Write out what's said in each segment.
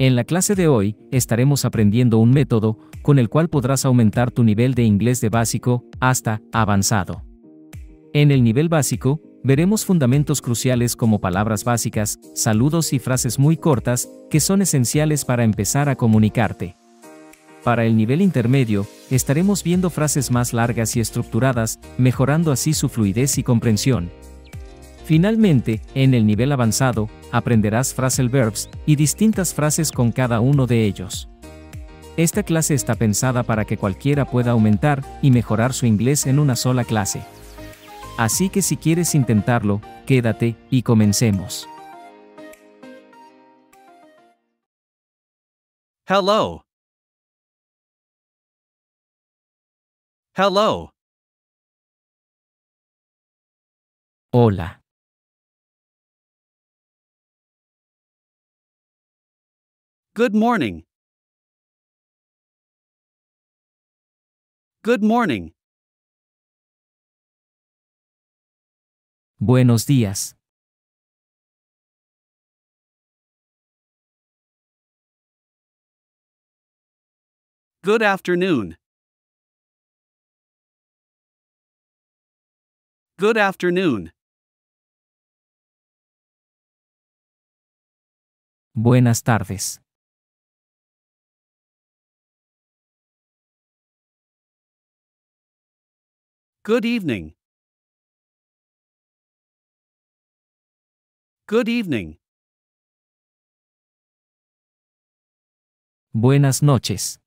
En la clase de hoy, estaremos aprendiendo un método con el cual podrás aumentar tu nivel de inglés de básico hasta avanzado. En el nivel básico, veremos fundamentos cruciales como palabras básicas, saludos y frases muy cortas, que son esenciales para empezar a comunicarte. Para el nivel intermedio, estaremos viendo frases más largas y estructuradas, mejorando así su fluidez y comprensión. Finalmente, en el nivel avanzado, aprenderás phrasal verbs y distintas frases con cada uno de ellos. Esta clase está pensada para que cualquiera pueda aumentar y mejorar su inglés en una sola clase. Así que si quieres intentarlo, quédate y comencemos. Hello. Hello. Hola. Good morning. Good morning. Buenos días. Good afternoon. Good afternoon. Buenas tardes. Good evening. Good evening. Buenas noches.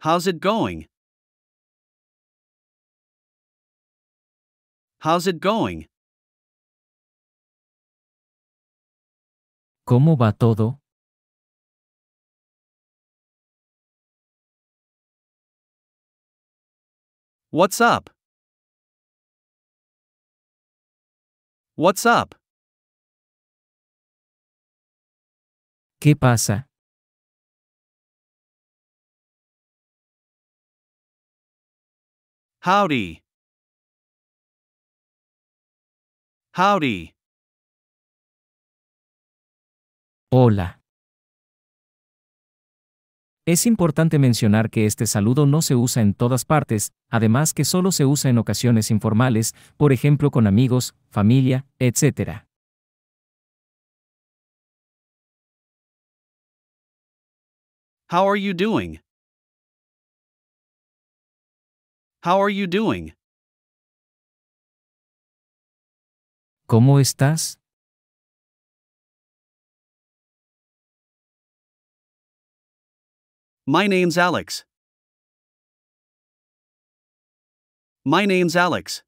How's it going? How's it going? ¿Cómo va todo? What's up? What's up? ¿Qué pasa? Howdy. Howdy. Hola. Es importante mencionar que este saludo no se usa en todas partes, además que solo se usa en ocasiones informales, por ejemplo con amigos, familia, etc. How are you doing? How are you doing? ¿Cómo estás? My name's Alex. My name's Alex.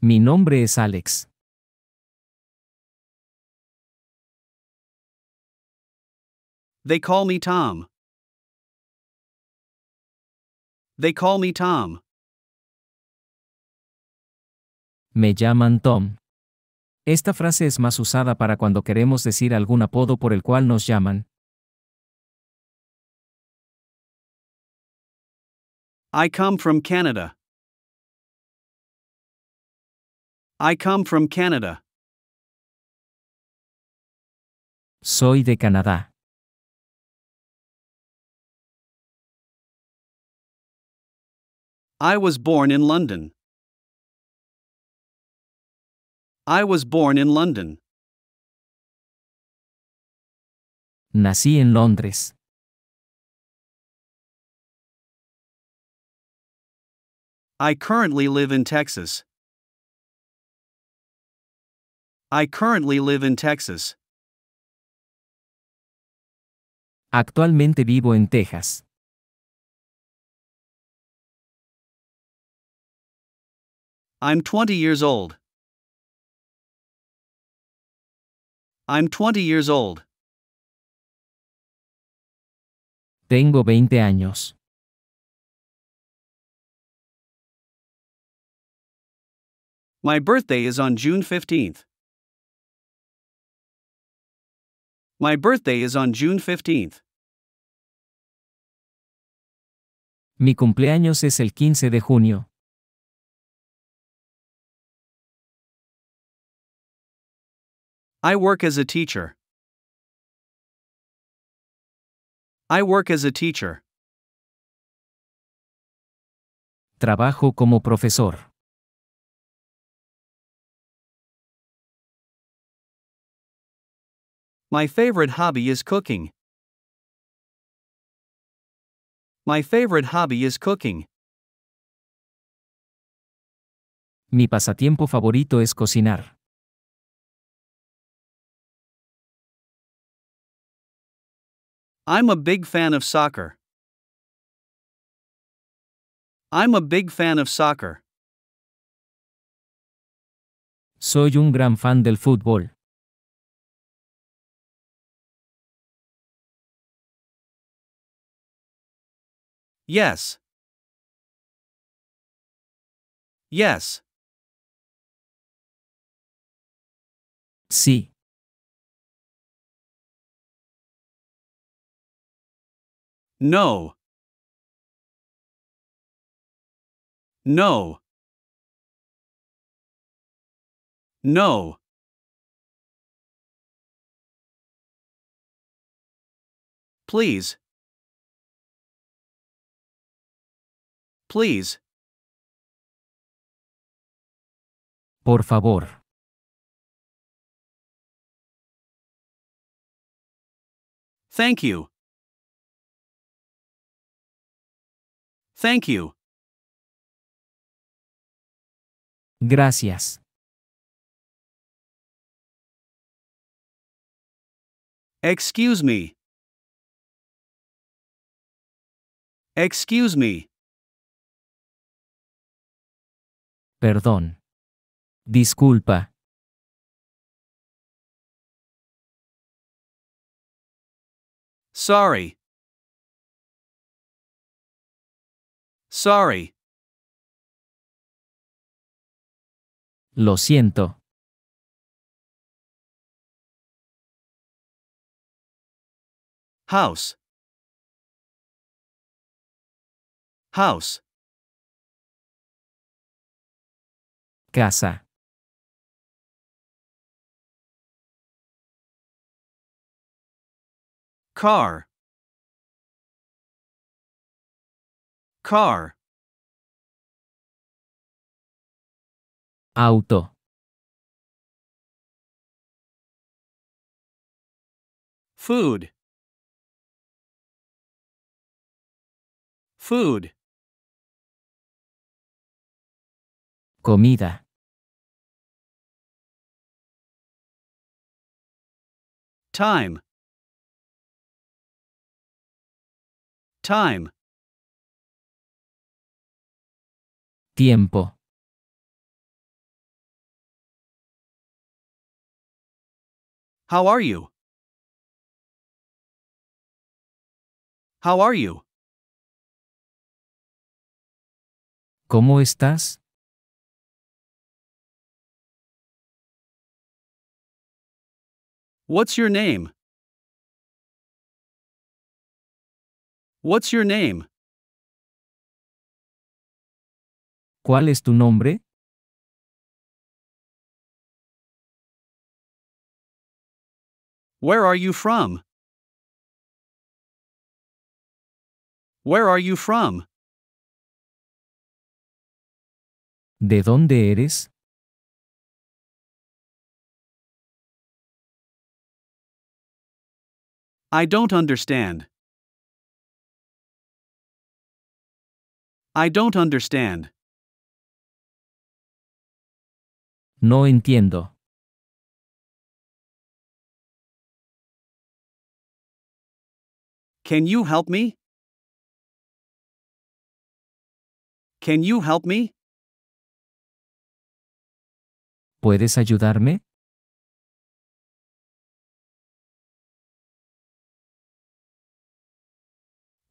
Mi nombre es Alex. They call me Tom. They call me Tom. Me llaman Tom. Esta frase es más usada para cuando queremos decir algún apodo por el cual nos llaman, I come from Canada. I come from Canada. Soy de Canadá. I was born in London. I was born in London. Nací en Londres. I currently live in Texas. I currently live in Texas. Actualmente vivo en Texas. I'm 20 years old. I'm 20 years old. Tengo 20 años. My birthday is on June 15th. My birthday is on June 15th. Mi cumpleaños es el 15 de junio. I work as a teacher. I work as a teacher. Trabajo como profesor. My favorite hobby is cooking. My favorite hobby is cooking. Mi pasatiempo favorito es cocinar. I'm a big fan of soccer. I'm a big fan of soccer. Soy un gran fan del fútbol. Yes. Yes. Sí. No. No. No. Please. please. Por favor. Thank you. Thank you. Gracias. Excuse me. Excuse me. Perdón. Disculpa. Sorry. Sorry. Lo siento. House. House. Casa. Car. Car. Auto. Food. Food. Comida. time time tiempo How are you? How are you? ¿Cómo estás? What's your name? What's your name? ¿Cuál es tu nombre? Where are you from? Where are you from? ¿De dónde eres? I don't understand. I don't understand. No entiendo. Can you help me? Can you help me? ¿Puedes ayudarme?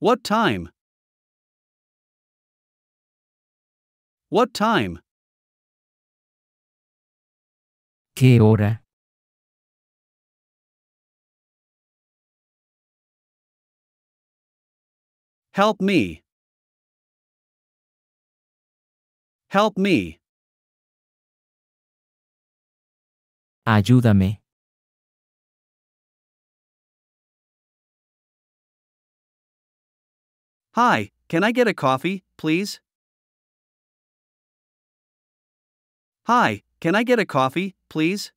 What time? What time? ¿Qué hora? Help me. Help me. Ayúdame. Hi, can I get a coffee, please? Hi, can I get a coffee, please?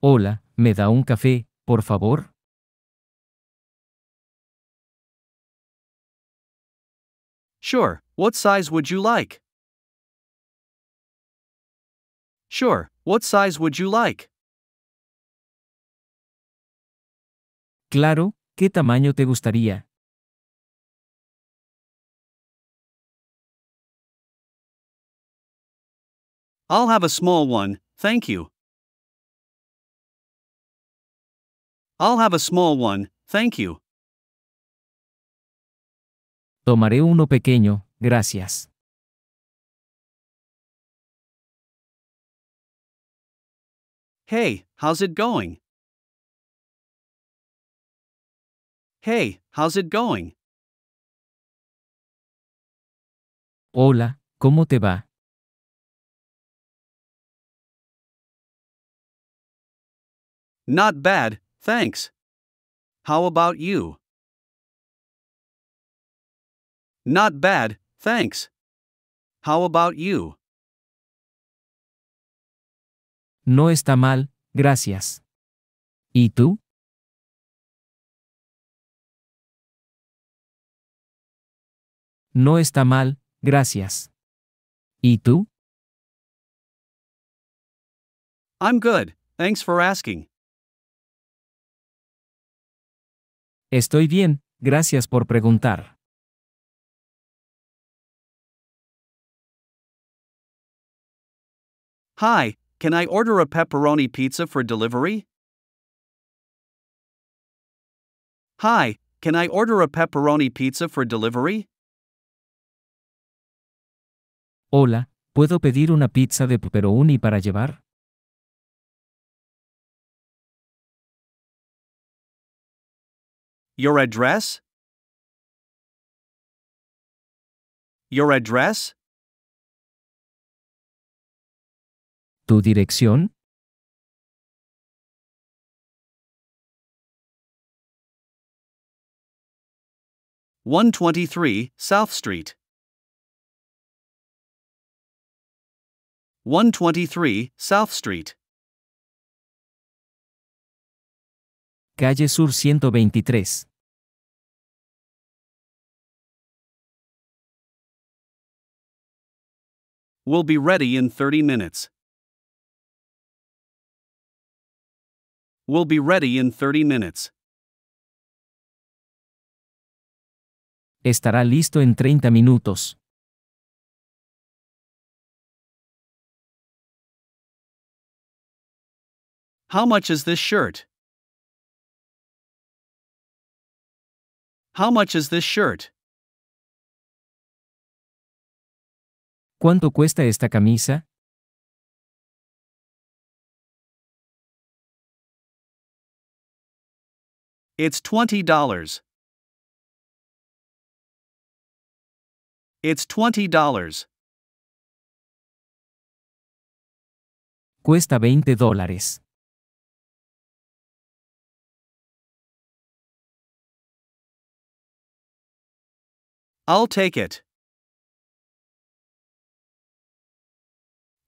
Hola, ¿me da un café, por favor? Sure, what size would you like? Sure, what size would you like? Claro, ¿Qué tamaño te gustaría? I'll have a small one, thank you. I'll have a small one, thank you. Tomaré uno pequeño, gracias. Hey, how's it going? Hey, how's it going? Hola, ¿cómo te va? Not bad, thanks. How about you? Not bad, thanks. How about you? No está mal, gracias. ¿Y tú? No está mal, gracias. ¿Y tú? I'm good, thanks for asking. Estoy bien, gracias por preguntar. Hi, can I order a pepperoni pizza for delivery? Hi, can I order a pepperoni pizza for delivery? Hola, ¿puedo pedir una pizza de pepperoni para llevar? Your address? Your address? ¿Tu dirección? 123 South Street. 123 South Street. Calle Sur 123. We'll be ready in 30 minutes. We'll be ready in 30 minutes. Estará listo en 30 minutos. How much is this shirt? How much is this shirt? ¿Cuánto cuesta esta camisa? It's twenty dollars. It's twenty dollars. Cuesta veinte dólares. I'll take it.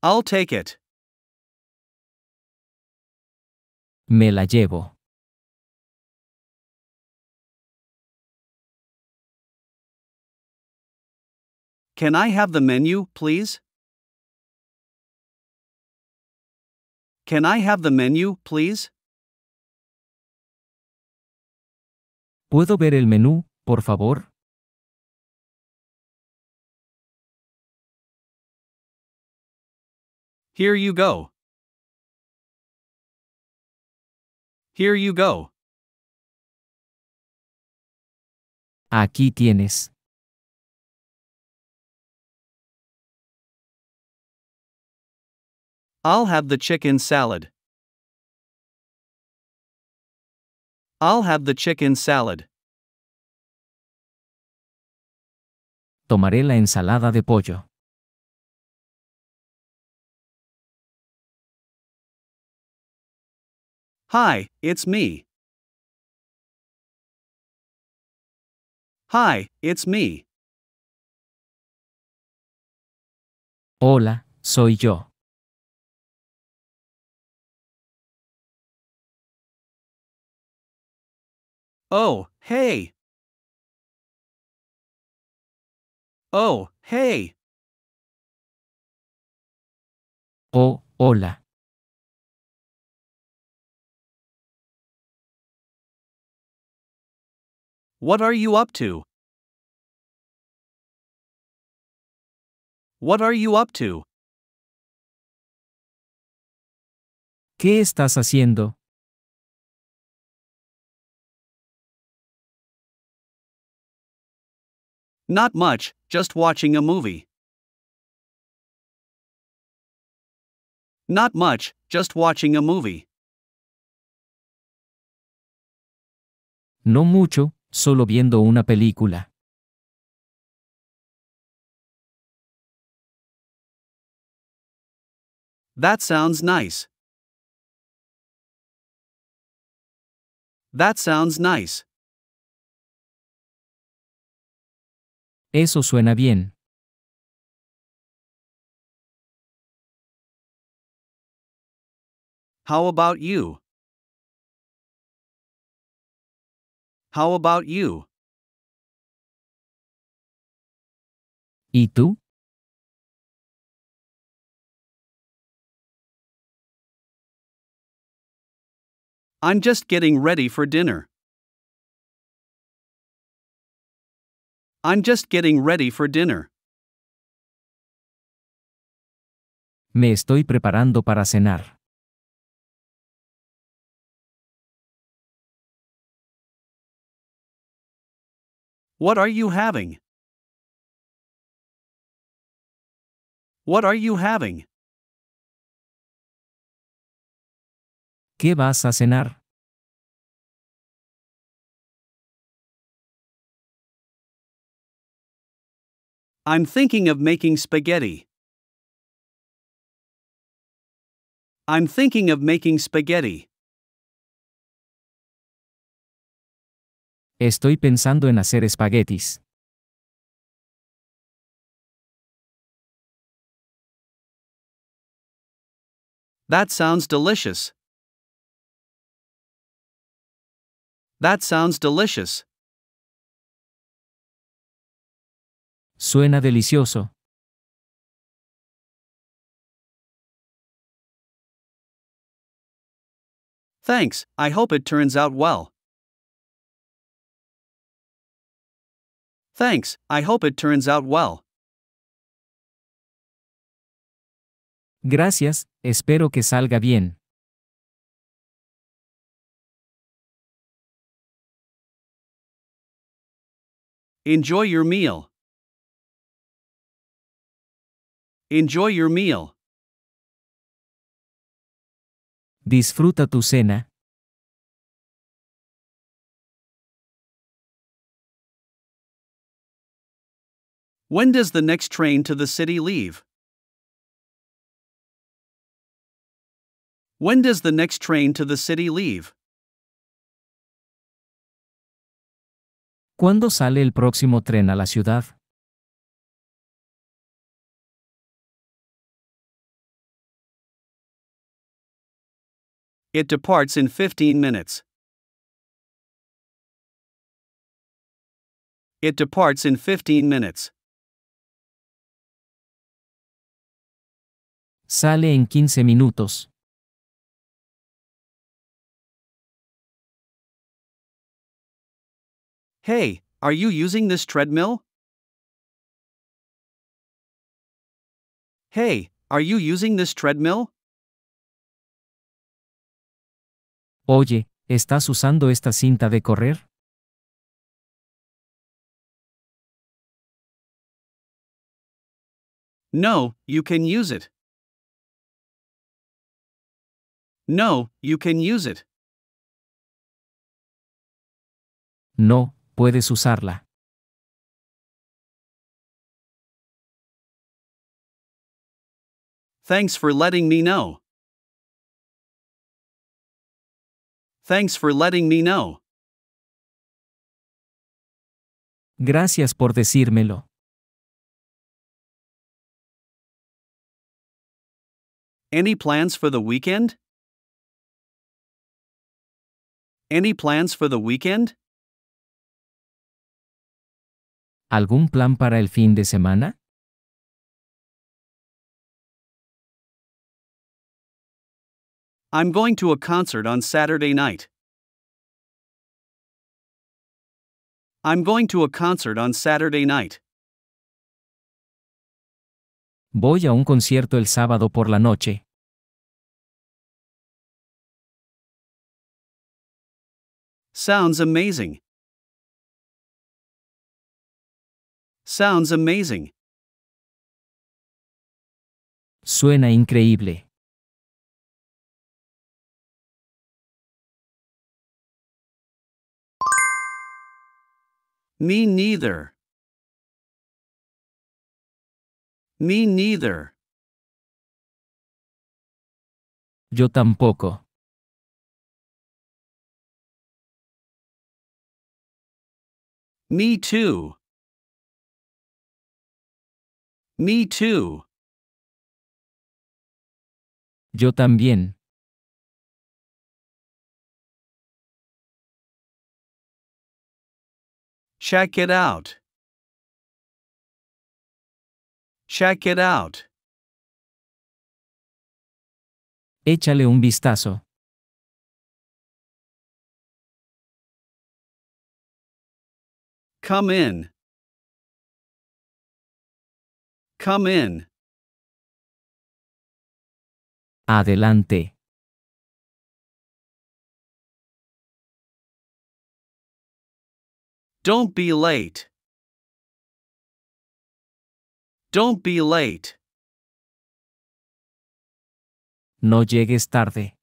I'll take it. Me la llevo. Can I have the menu, please? Can I have the menu, please? ¿Puedo ver el menú, por favor? Here you go. Here you go. Aquí tienes. I'll have the chicken salad. I'll have the chicken salad. Tomaré la ensalada de pollo. Hi, it's me. Hi, it's me. Hola, soy yo. Oh, hey. Oh, hey. Oh, hola. What are you up to? What are you up to? ¿Qué estás haciendo? Not much, just watching a movie. Not much, just watching a movie. No mucho, solo viendo una película. That sounds nice. That sounds nice. Eso suena bien. How about you? How about you? tu tú? I'm just getting ready for dinner. I'm just getting ready for dinner. Me estoy preparando para cenar. What are you having? What are you having? ¿Qué vas a cenar? I'm thinking of making spaghetti. I'm thinking of making spaghetti. Estoy pensando en hacer espaguetis. That sounds delicious. That sounds delicious. Suena delicioso. Thanks, I hope it turns out well. Thanks, I hope it turns out well. Gracias, espero que salga bien. Enjoy your meal. Enjoy your meal. Disfruta tu cena. When does the next train to the city leave? When does the next train to the city leave? ¿Cuándo sale el próximo tren a la ciudad? It departs in 15 minutes. It departs in 15 minutes. Sale en 15 minutos. Hey, are you using this treadmill? Hey, are you using this treadmill? Oye, ¿estás usando esta cinta de correr? No, you can use it. No, you can use it. No, puedes usarla. Thanks for letting me know. Thanks for letting me know. Gracias por decírmelo. Any plans for the weekend? Any plans for the weekend? ¿Algún plan para el fin de semana? I'm going to a concert on Saturday night. I'm going to a concert on Saturday night. Voy a un concierto el sábado por la noche. Sounds amazing. Sounds amazing. Suena increíble. Me neither. Me neither. Yo tampoco. Me too. Me too. Yo también. Check it out. Check it out. Échale un vistazo. Come in. Come in. Adelante. Don't be late. Don't be late. No llegues tarde.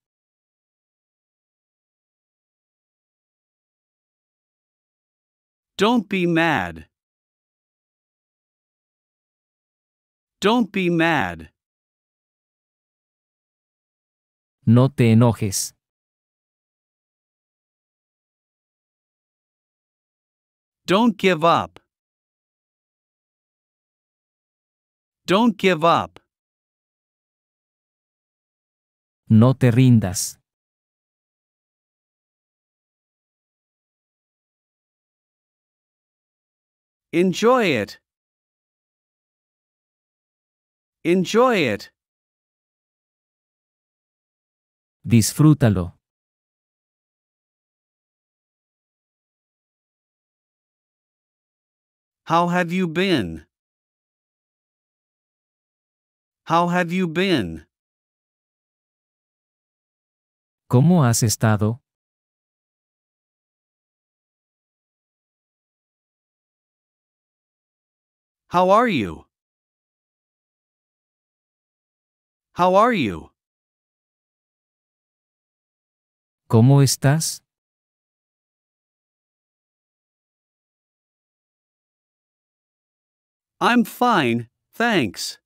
Don't be mad. Don't be mad. No te enojes. Don't give up. Don't give up. No te rindas. Enjoy it. Enjoy it. Disfrútalo. How have you been? How have you been? ¿Cómo has estado? How are you? How are you? ¿Cómo estás? I'm fine, thanks.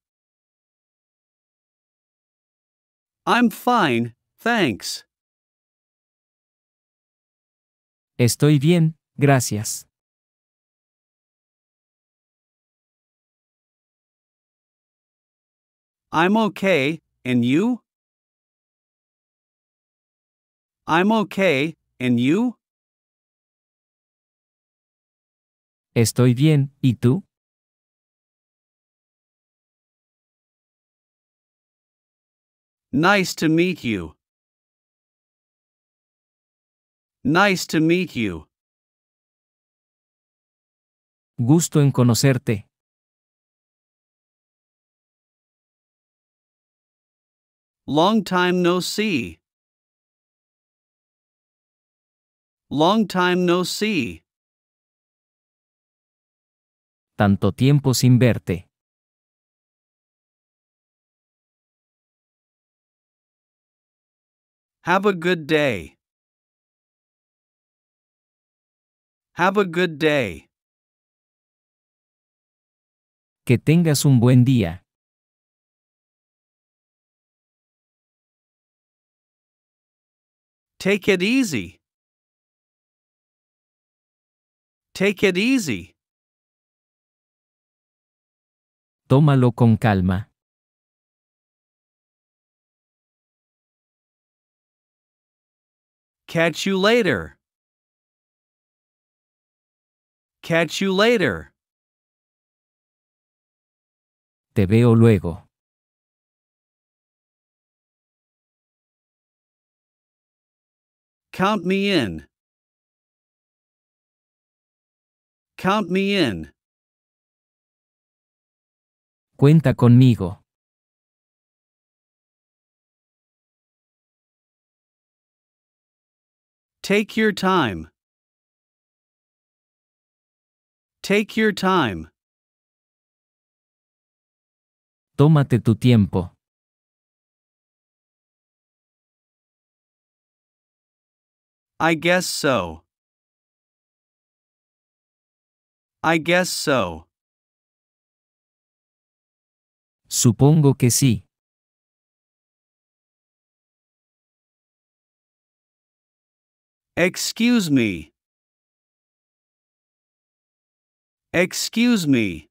I'm fine, thanks. Estoy bien, gracias. I'm okay, and you? I'm okay, and you? Estoy bien, ¿y tú? Nice to meet you. Nice to meet you. Gusto en conocerte. Long time no see. Long time no see. Tanto tiempo sin verte. Have a good day. Have a good day. Que tengas un buen día. Take it easy. Take it easy. Tómalo con calma. Catch you later. Catch you later. Te veo luego. Count me in. Count me in. Cuenta conmigo. Take your time. Take your time. Tómate tu tiempo. I guess so. I guess so. Supongo que sí. Excuse me. Excuse me.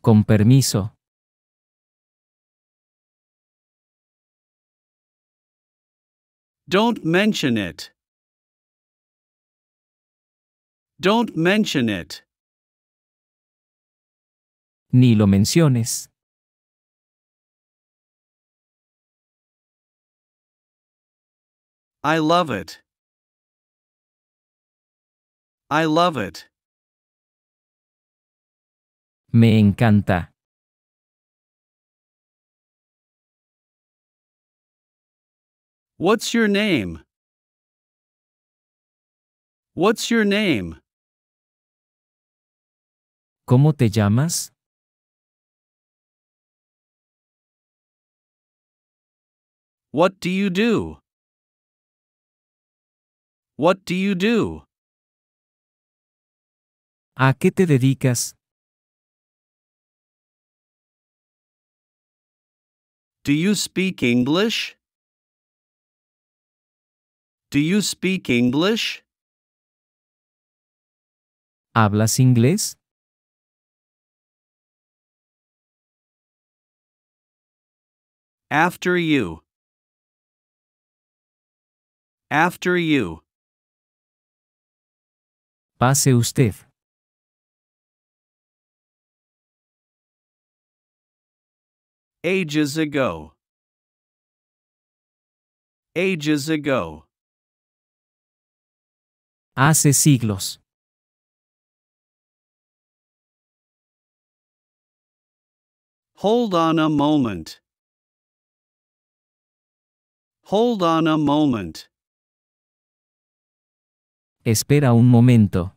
Con permiso. Don't mention it. Don't mention it. Ni lo menciones. I love it. I love it. Me encanta. What's your name? What's your name? ¿Cómo te llamas? What do you do? What do you do? ¿A qué te dedicas? Do you speak English? Do you speak English? ¿Hablas inglés? After you. After you. Pase usted. Ages ago. Ages ago hace siglos. Hold on a moment. Hold on a moment. Espera un momento.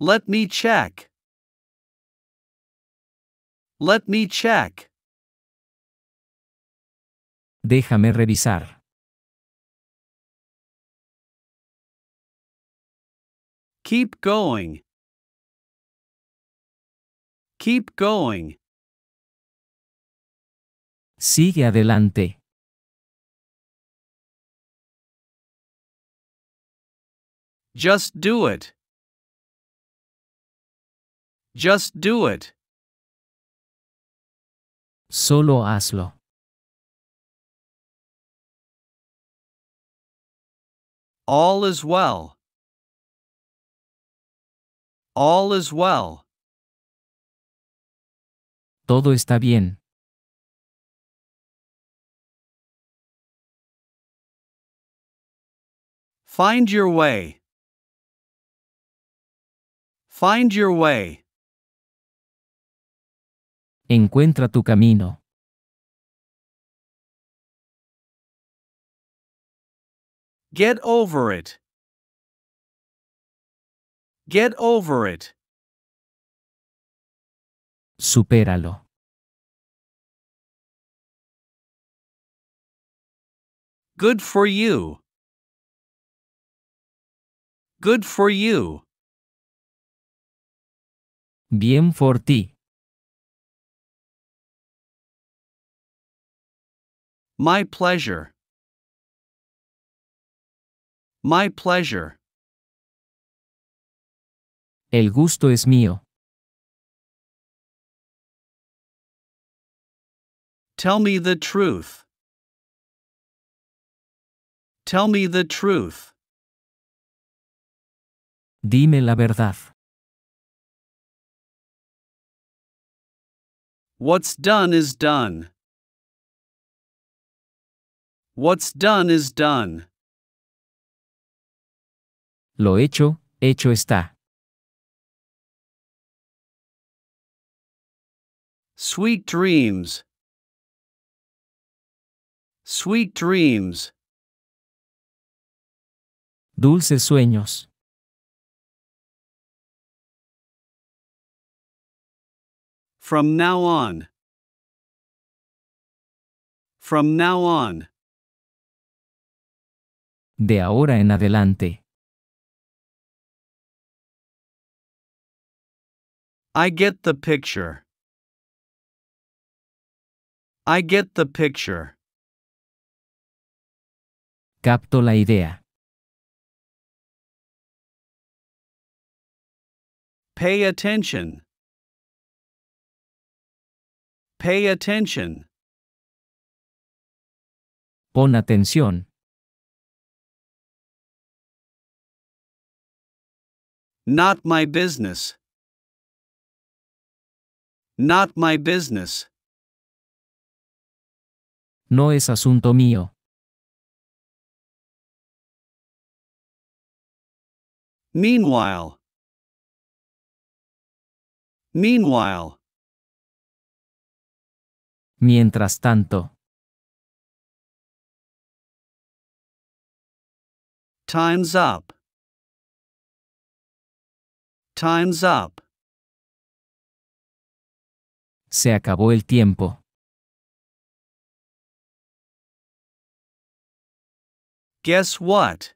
Let me check. Let me check. Déjame revisar. Keep going. Keep going. Sigue adelante. Just do it. Just do it. Solo hazlo. All is well. All is well. Todo está bien. Find your way. Find your way. Encuentra tu camino. Get over it. Get over it. Supéralo. Good for you. Good for you. Bien por ti. My pleasure. My pleasure. El gusto es mío. Tell me the truth. Tell me the truth. Dime la verdad. What's done is done. What's done is done. Lo hecho, hecho está. Sweet dreams. Sweet dreams. Dulces sueños. From now on. From now on. De ahora en adelante. I get the picture. I get the picture. Capto la idea. Pay attention. Pay attention. Pon atención. Not my business. Not my business. No es asunto mío. Meanwhile. Meanwhile. Mientras tanto. Time's up. Time's up. se acabó el tiempo. Guess what?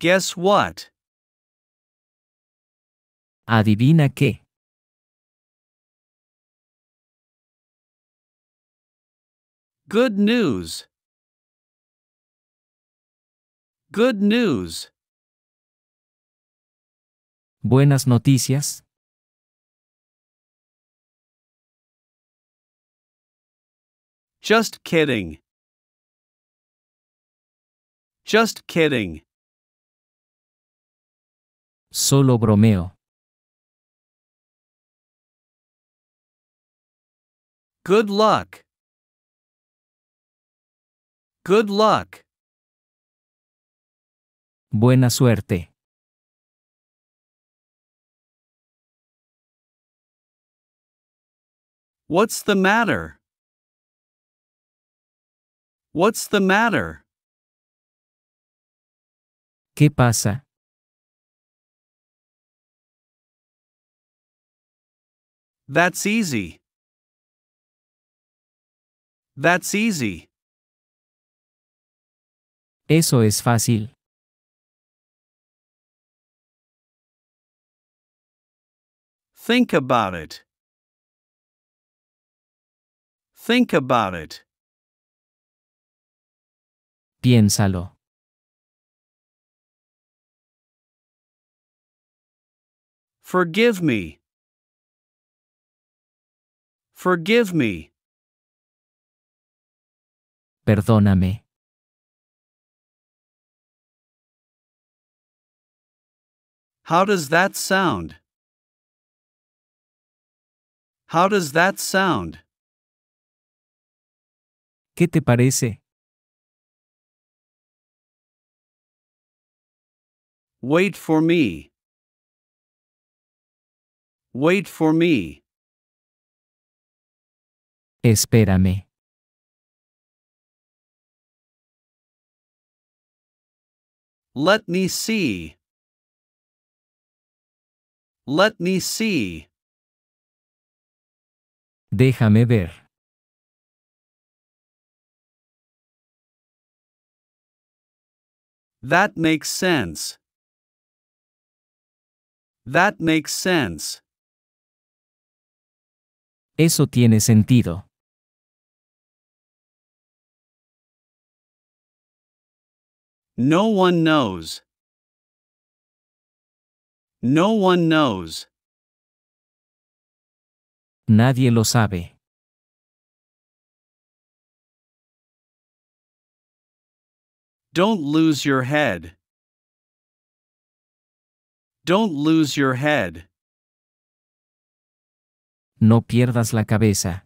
Guess what? Adivina qué. Good news. Good news. Buenas noticias. Just kidding. Just kidding. Solo bromeo. Good luck. Good luck. Buena suerte. What's the matter? What's the matter? ¿Qué pasa? That's easy. That's easy. Eso es fácil. Think about it. Think about it. Piénsalo. Forgive me. Forgive me. Perdóname. How does that sound? How does that sound? ¿Qué te parece? Wait for me. Wait for me. Espérame. Let me see. Let me see. Déjame ver. That makes sense. That makes sense. Eso tiene sentido. No one knows. No one knows. Nadie lo sabe. Don't lose your head. Don't lose your head. No pierdas la cabeza.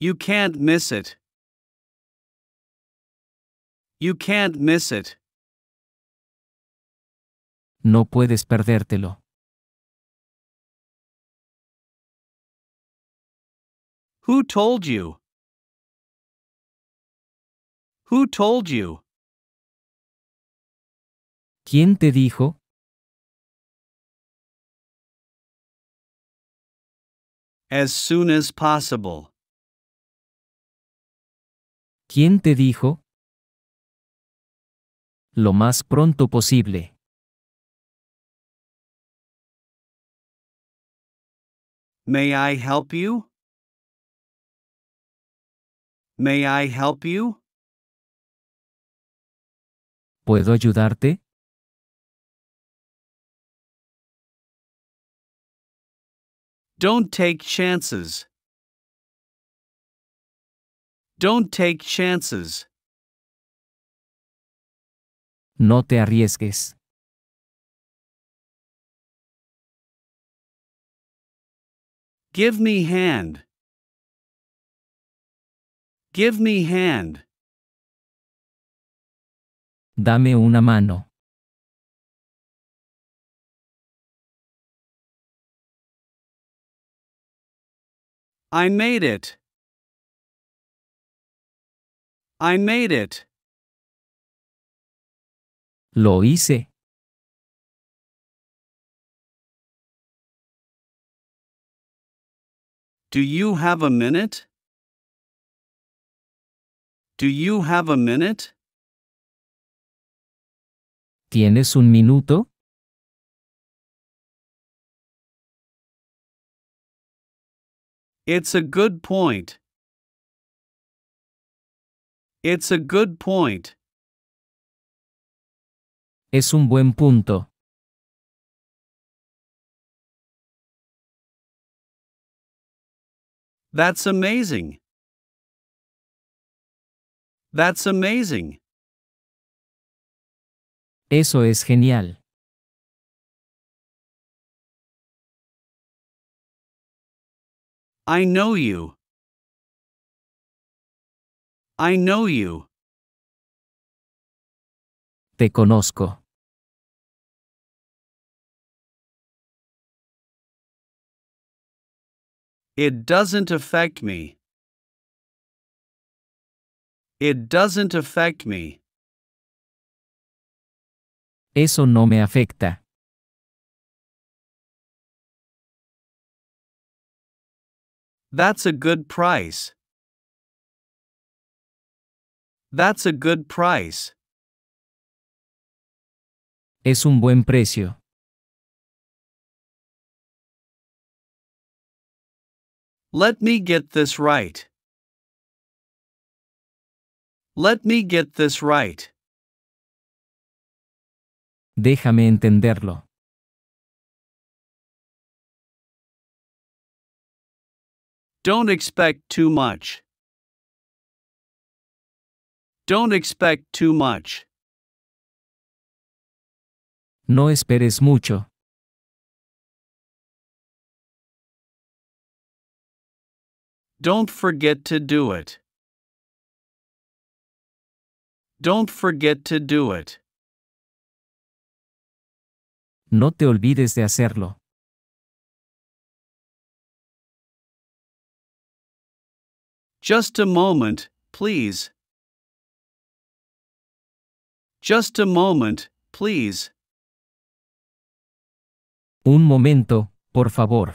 You can't miss it. You can't miss it. No puedes perdértelo. Who told you? Who told you? ¿Quién te dijo? As soon as possible. ¿Quién te dijo? Lo más pronto posible. May I help you? May I help you? ¿Puedo ayudarte? Don't take chances. Don't take chances. No te arriesgues. Give me hand. Give me hand. Dame una mano. I made it. I made it. Lo hice. Do you have a minute? Do you have a minute? ¿Tienes un minuto? It's a good point. It's a good point. Es un buen punto. That's amazing. That's amazing. Eso es genial. I know you. I know you. Te conozco. It doesn't affect me. It doesn't affect me. Eso no me afecta. That's a good price. That's a good price. Es un buen precio. Let me get this right. Let me get this right. Déjame entenderlo. Don't expect too much. Don't expect too much. No esperes mucho. Don't forget to do it. Don't forget to do it. No te olvides de hacerlo. Just a moment, please. Just a moment, please. Un momento, por favor.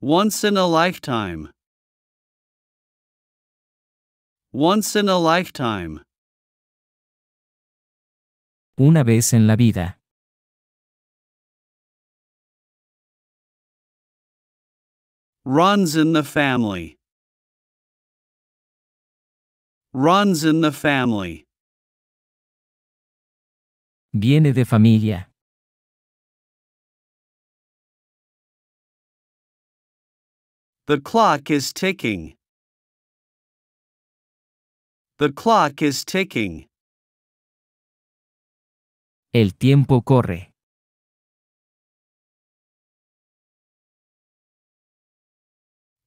Once in a lifetime. Once in a lifetime. Una vez en la vida. runs in the family runs in the family viene de familia the clock is ticking the clock is ticking el tiempo corre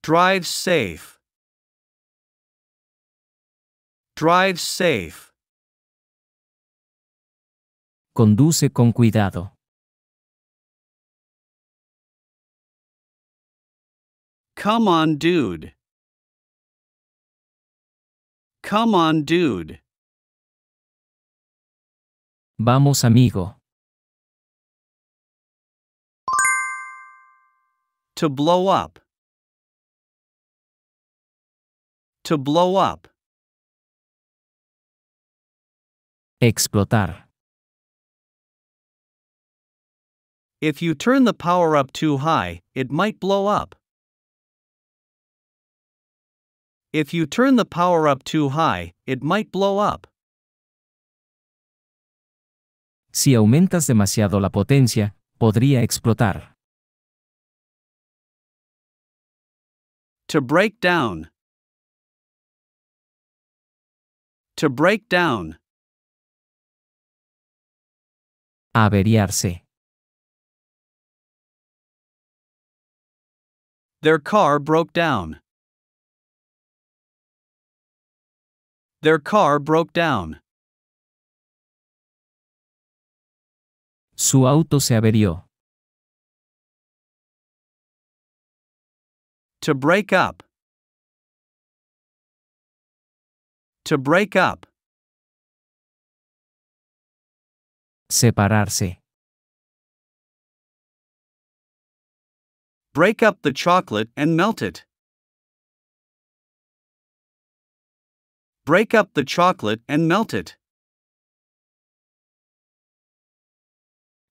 Drive safe. Drive safe. Conduce con cuidado. Come on, dude. Come on, dude. Vamos, amigo. To blow up. To blow up. Explotar. If you turn the power up too high, it might blow up. If you turn the power up too high, it might blow up. Si aumentas demasiado la potencia, podría explotar. To break down. To break down. Averiarse. Their car broke down. Their car broke down. Su auto se averió. To break up. To break up. Separarse. Break up the chocolate and melt it. Break up the chocolate and melt it.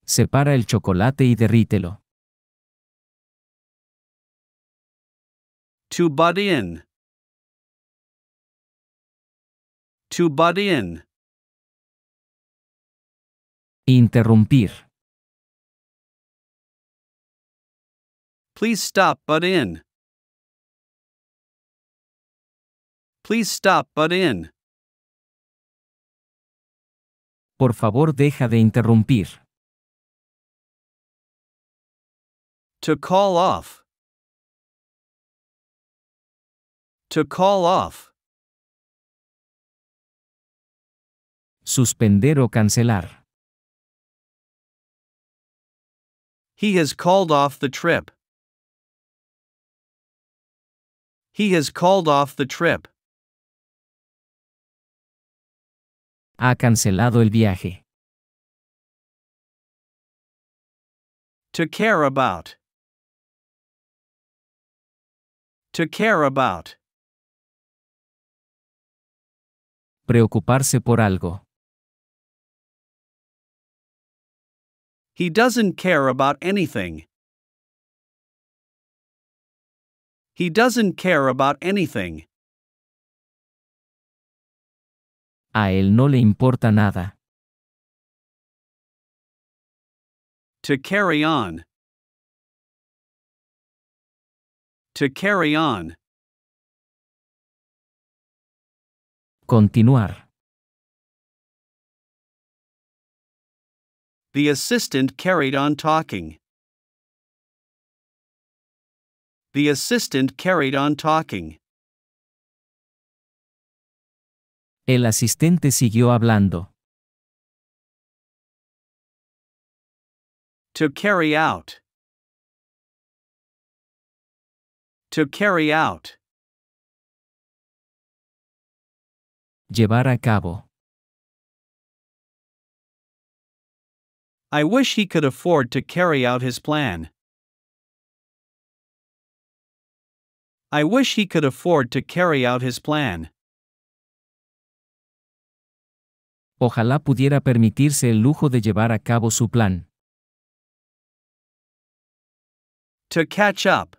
Separa el chocolate y derrítelo. To butt in. To butt in. Interrumpir. Please stop butt in. Please stop butt in. Por favor, deja de interrumpir. To call off. To call off. suspender o cancelar. He has called off the trip. He has called off the trip. Ha cancelado el viaje. To care about. To care about. Preocuparse por algo. He doesn't care about anything. He doesn't care about anything. A él no le importa nada. To carry on. To carry on. Continuar. The assistant carried on talking. The assistant carried on talking. El asistente siguió hablando. To carry out. To carry out. Llevar a cabo. I wish he could afford to carry out his plan. I wish he could afford to carry out his plan. Ojalá pudiera permitirse el lujo de llevar a cabo su plan. To catch up.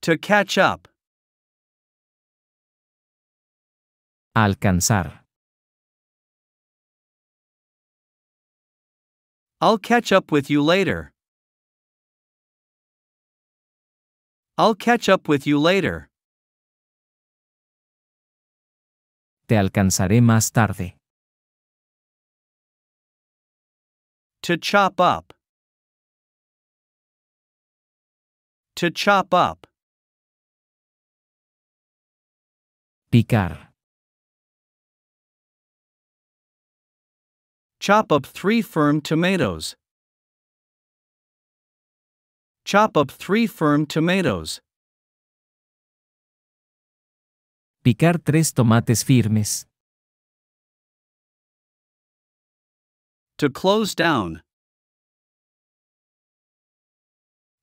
To catch up. alcanzar. I'll catch up with you later. I'll catch up with you later. Te alcanzaré más tarde. To chop up. To chop up. Picar. Chop up 3 firm tomatoes. Chop up 3 firm tomatoes. Picar tres tomates firmes. To close down.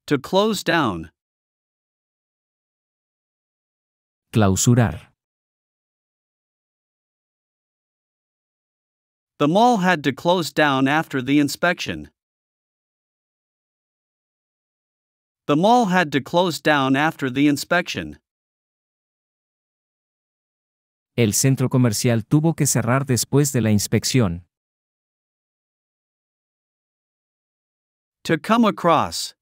To close down. Clausurar. The mall had to close down after the inspection. The mall had to close down after the inspection. El centro comercial tuvo que cerrar después de la inspección. To come across.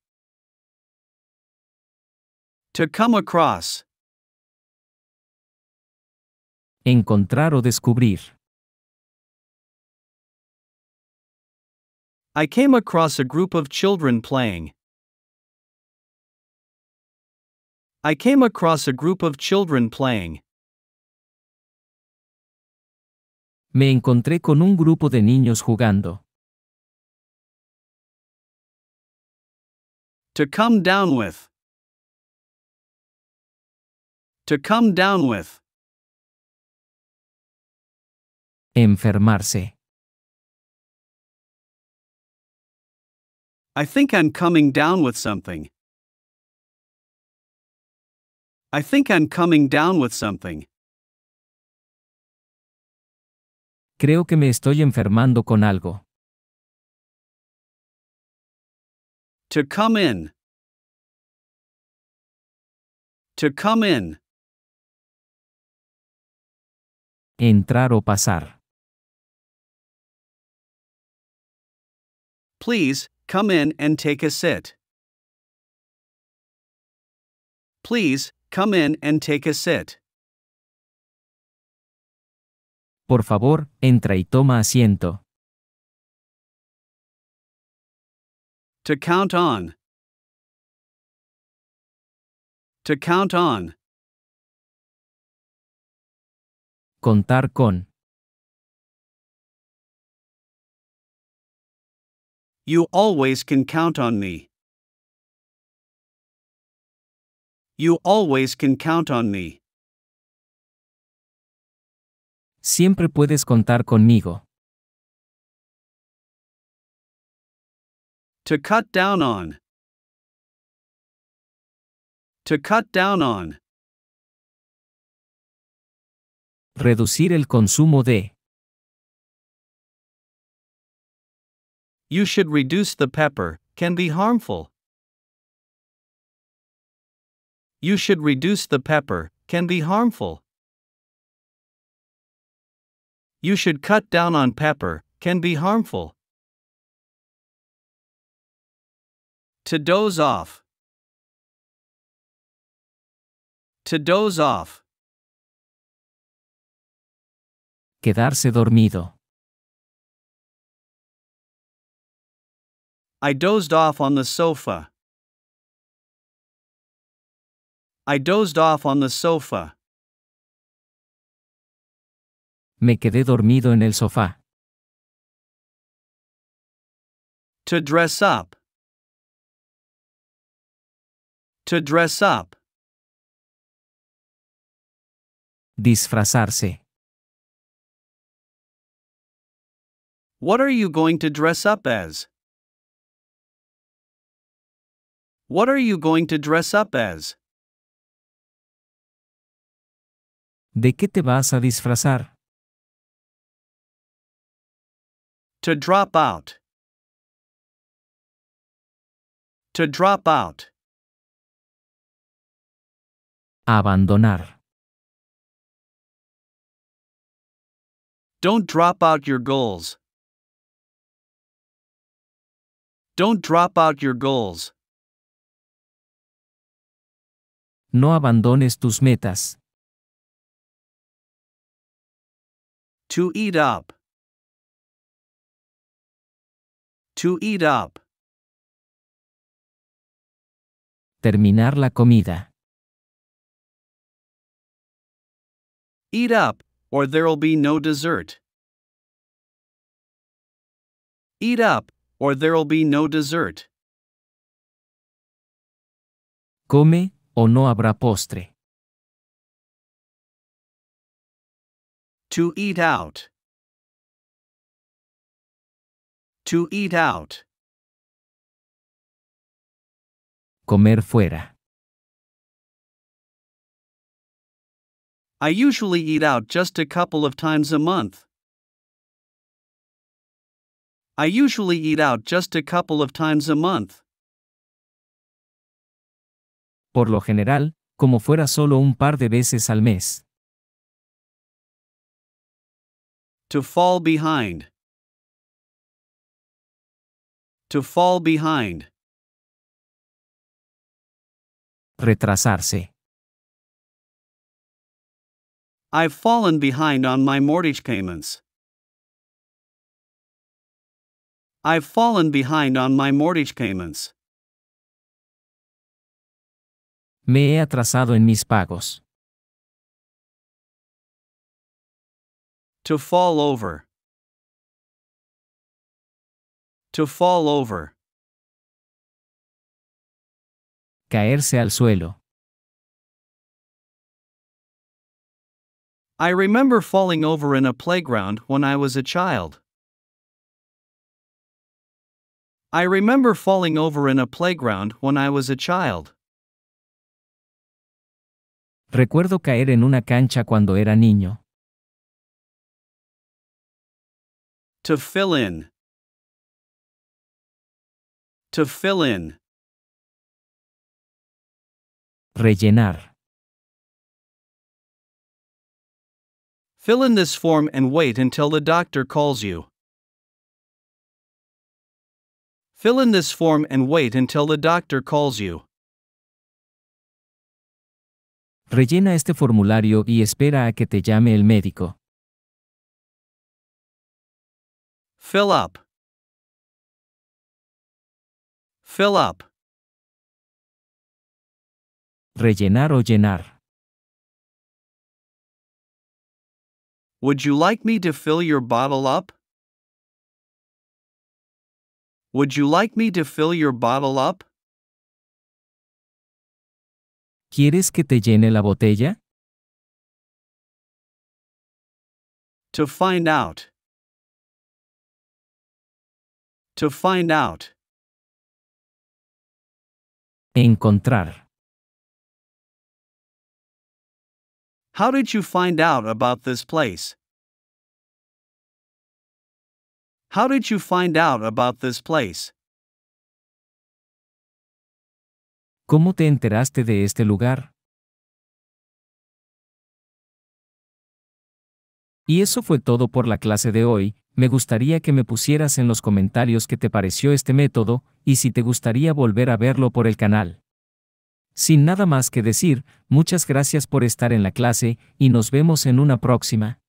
To come across. Encontrar o descubrir. I came across a group of children playing. I came across a group of children playing. Me encontré con un grupo de niños jugando. To come down with. To come down with. Enfermarse. I think I'm coming down with something. I think I'm coming down with something. Creo que me estoy enfermando con algo. To come in. To come in. Entrar o pasar. Please, Come in and take a sit. Please, come in and take a sit. Por favor, entra y toma asiento. To count on. To count on. Contar con. You always can count on me. You always can count on me. Siempre puedes contar conmigo. To cut down on. To cut down on. Reducir el consumo de. you should reduce the pepper, can be harmful. You should reduce the pepper, can be harmful. You should cut down on pepper, can be harmful. To doze off. To doze off. Quedarse dormido. I dozed off on the sofa. I dozed off on the sofa. Me quedé dormido en el sofá. To dress up. To dress up. Disfrazarse. What are you going to dress up as? What are you going to dress up as? ¿De qué te vas a disfrazar? To drop out. To drop out. Abandonar. Don't drop out your goals. Don't drop out your goals. No abandones tus metas. To eat up. To eat up. Terminar la comida. Eat up, or there'll be no dessert. Eat up, or there'll be no dessert. Come, o no habrá postre. To eat out. To eat out. Comer fuera. I usually eat out just a couple of times a month. I usually eat out just a couple of times a month. por lo general, como fuera solo un par de veces al mes. To fall behind. To fall behind. Retrasarse. I've fallen behind on my mortgage payments. I've fallen behind on my mortgage payments. Me he atrasado en mis pagos. To fall over. To fall over. Caerse al suelo. I remember falling over in a playground when I was a child. I remember falling over in a playground when I was a child. Recuerdo caer en una cancha cuando era niño. To fill in. To fill in. Rellenar. Fill in this form and wait until the doctor calls you. Fill in this form and wait until the doctor calls you. Rellena este formulario y espera a que te llame el médico. Fill up. Fill up. Rellenar o llenar. Would you like me to fill your bottle up? Would you like me to fill your bottle up? ¿Quieres que te llene la botella? To find out. To find out. Encontrar. How did you find out about this place? How did you find out about this place? ¿Cómo te enteraste de este lugar? Y eso fue todo por la clase de hoy, me gustaría que me pusieras en los comentarios qué te pareció este método y si te gustaría volver a verlo por el canal. Sin nada más que decir, muchas gracias por estar en la clase y nos vemos en una próxima.